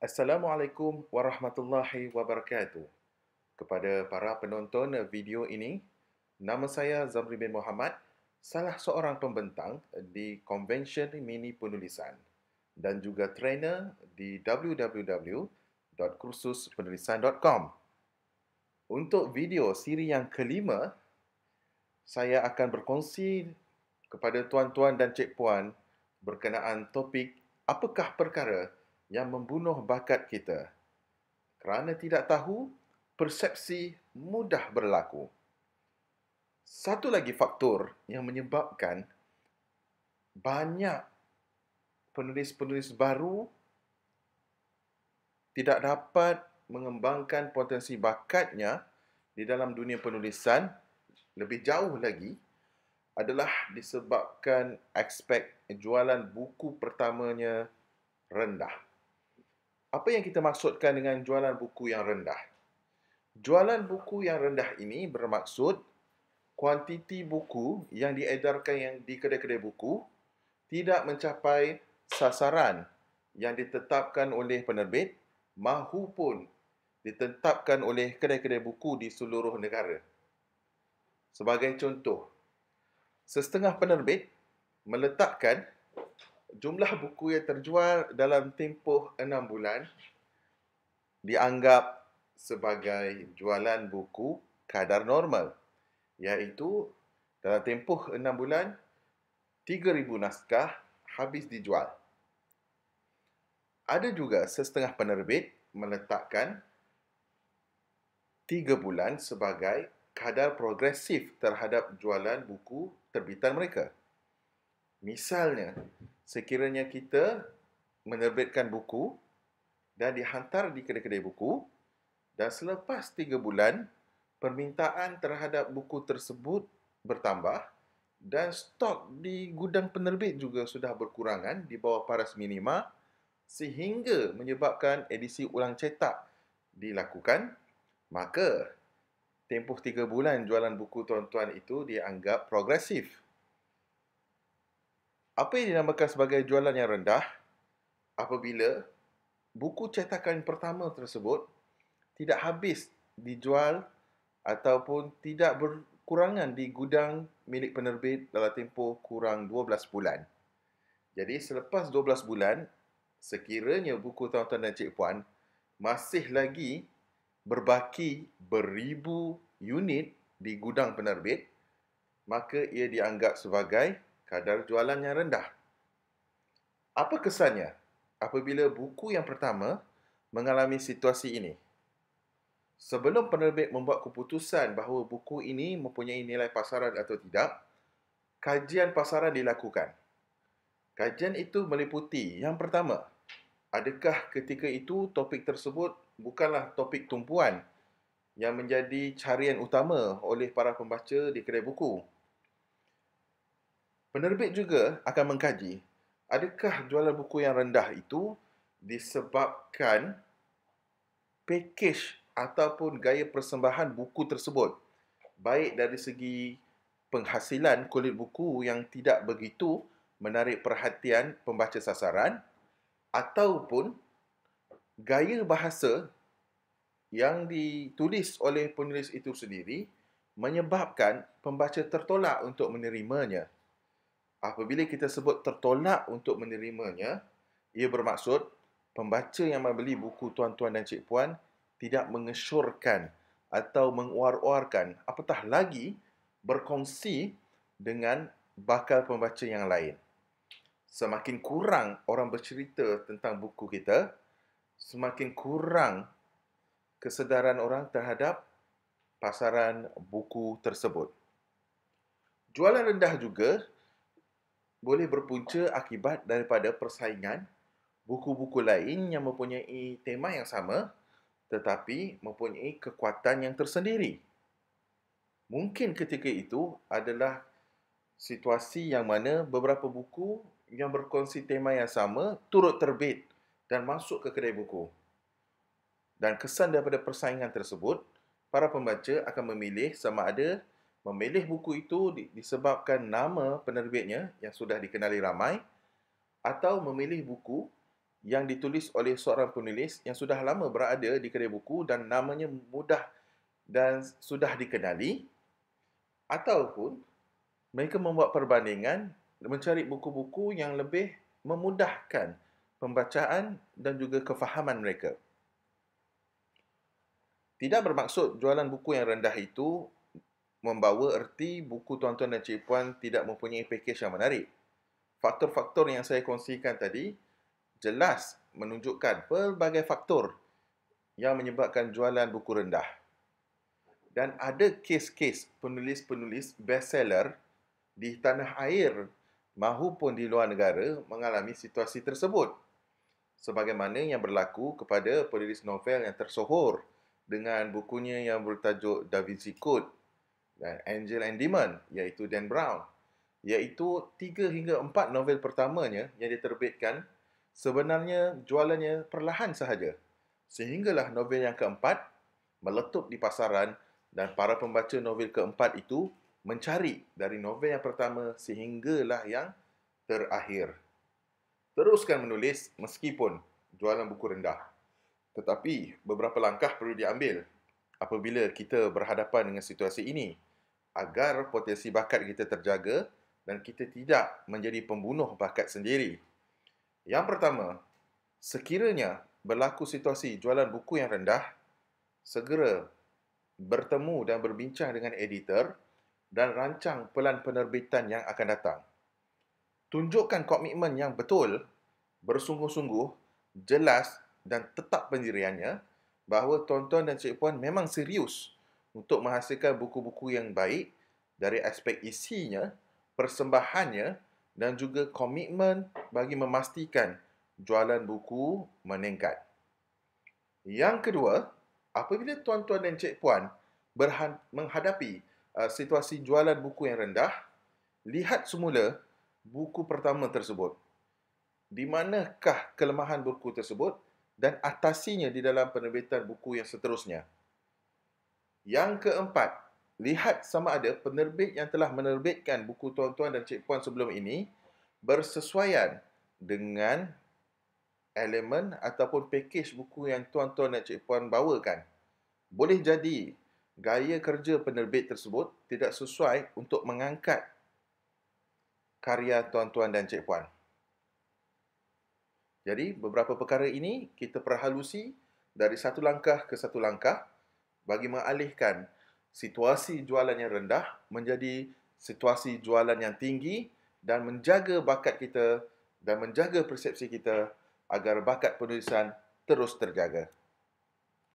Assalamualaikum warahmatullahi wabarakatuh. Kepada para penonton video ini, nama saya Zamri bin Muhammad, salah seorang pembentang di Convention Mini Penulisan dan juga trainer di www.kursuspenulisan.com. Untuk video siri yang kelima, saya akan berkongsi kepada tuan-tuan dan cik puan berkenaan topik apakah perkara yang membunuh bakat kita. Kerana tidak tahu, persepsi mudah berlaku. Satu lagi faktor yang menyebabkan banyak penulis-penulis baru tidak dapat mengembangkan potensi bakatnya di dalam dunia penulisan lebih jauh lagi adalah disebabkan aspek jualan buku pertamanya rendah apa yang kita maksudkan dengan jualan buku yang rendah? Jualan buku yang rendah ini bermaksud kuantiti buku yang diedarkan yang di kedai-kedai buku tidak mencapai sasaran yang ditetapkan oleh penerbit mahupun ditetapkan oleh kedai-kedai buku di seluruh negara. Sebagai contoh, sesetengah penerbit meletakkan jumlah buku yang terjual dalam tempoh enam bulan dianggap sebagai jualan buku kadar normal iaitu dalam tempoh enam bulan tiga ribu naskah habis dijual ada juga setengah penerbit meletakkan tiga bulan sebagai kadar progresif terhadap jualan buku terbitan mereka misalnya sekiranya kita menerbitkan buku dan dihantar di kedai-kedai buku dan selepas tiga bulan permintaan terhadap buku tersebut bertambah dan stok di gudang penerbit juga sudah berkurangan di bawah paras minima sehingga menyebabkan edisi ulang cetak dilakukan maka tempoh tiga bulan jualan buku tuan-tuan itu dianggap progresif apa yang dinamakan sebagai jualan yang rendah apabila buku cetakan pertama tersebut tidak habis dijual ataupun tidak berkurangan di gudang milik penerbit dalam tempoh kurang 12 bulan. Jadi selepas 12 bulan, sekiranya buku Tuan-Tuan dan Cik Puan masih lagi berbaki beribu unit di gudang penerbit, maka ia dianggap sebagai kadar jualan yang rendah. Apa kesannya apabila buku yang pertama mengalami situasi ini? Sebelum penerbit membuat keputusan bahawa buku ini mempunyai nilai pasaran atau tidak, kajian pasaran dilakukan. Kajian itu meliputi yang pertama, adakah ketika itu topik tersebut bukanlah topik tumpuan yang menjadi carian utama oleh para pembaca di kedai buku? Penerbit juga akan mengkaji adakah jualan buku yang rendah itu disebabkan package ataupun gaya persembahan buku tersebut baik dari segi penghasilan kulit buku yang tidak begitu menarik perhatian pembaca sasaran ataupun gaya bahasa yang ditulis oleh penulis itu sendiri menyebabkan pembaca tertolak untuk menerimanya apabila kita sebut tertolak untuk menerimanya, ia bermaksud pembaca yang membeli buku tuan-tuan dan cik-puan tidak mengesyorkan atau menguar-uarkan apatah lagi berkongsi dengan bakal pembaca yang lain. Semakin kurang orang bercerita tentang buku kita, semakin kurang kesedaran orang terhadap pasaran buku tersebut. Jualan rendah juga boleh berpunca akibat daripada persaingan buku-buku lain yang mempunyai tema yang sama tetapi mempunyai kekuatan yang tersendiri. Mungkin ketika itu adalah situasi yang mana beberapa buku yang berkongsi tema yang sama turut terbit dan masuk ke kedai buku. Dan kesan daripada persaingan tersebut, para pembaca akan memilih sama ada memilih buku itu disebabkan nama penerbitnya yang sudah dikenali ramai atau memilih buku yang ditulis oleh seorang penulis yang sudah lama berada di kedai buku dan namanya mudah dan sudah dikenali ataupun mereka membuat perbandingan mencari buku-buku yang lebih memudahkan pembacaan dan juga kefahaman mereka. Tidak bermaksud jualan buku yang rendah itu membawa erti buku tuan-tuan dan cikpuan tidak mempunyai pakej yang menarik. Faktor-faktor yang saya kongsikan tadi jelas menunjukkan pelbagai faktor yang menyebabkan jualan buku rendah. Dan ada kes-kes penulis-penulis bestseller di tanah air maupun di luar negara mengalami situasi tersebut. Sebagaimana yang berlaku kepada penulis novel yang tersohor dengan bukunya yang bertajuk Da Vinci Code dan Angel and Demon iaitu Dan Brown iaitu 3 hingga 4 novel pertamanya yang diterbitkan sebenarnya jualannya perlahan sahaja sehinggalah novel yang keempat meletup di pasaran dan para pembaca novel keempat itu mencari dari novel yang pertama sehinggalah yang terakhir teruskan menulis meskipun jualan buku rendah tetapi beberapa langkah perlu diambil apabila kita berhadapan dengan situasi ini agar potensi bakat kita terjaga dan kita tidak menjadi pembunuh bakat sendiri. Yang pertama, sekiranya berlaku situasi jualan buku yang rendah, segera bertemu dan berbincang dengan editor dan rancang pelan penerbitan yang akan datang. Tunjukkan komitmen yang betul, bersungguh-sungguh, jelas dan tetap pendiriannya bahawa tuan-tuan dan cik puan memang serius untuk menghasilkan buku-buku yang baik dari aspek isinya, persembahannya dan juga komitmen bagi memastikan jualan buku meningkat. Yang kedua, apabila tuan-tuan dan cik-puan menghadapi uh, situasi jualan buku yang rendah, lihat semula buku pertama tersebut. Di manakah kelemahan buku tersebut dan atasinya di dalam penerbitan buku yang seterusnya? Yang keempat, lihat sama ada penerbit yang telah menerbitkan buku tuan-tuan dan cik puan sebelum ini bersesuaian dengan elemen ataupun pakej buku yang tuan-tuan dan cik puan bawakan. Boleh jadi gaya kerja penerbit tersebut tidak sesuai untuk mengangkat karya tuan-tuan dan cik puan. Jadi beberapa perkara ini kita perhalusi dari satu langkah ke satu langkah bagi mengalihkan situasi jualan yang rendah menjadi situasi jualan yang tinggi dan menjaga bakat kita dan menjaga persepsi kita agar bakat penulisan terus terjaga.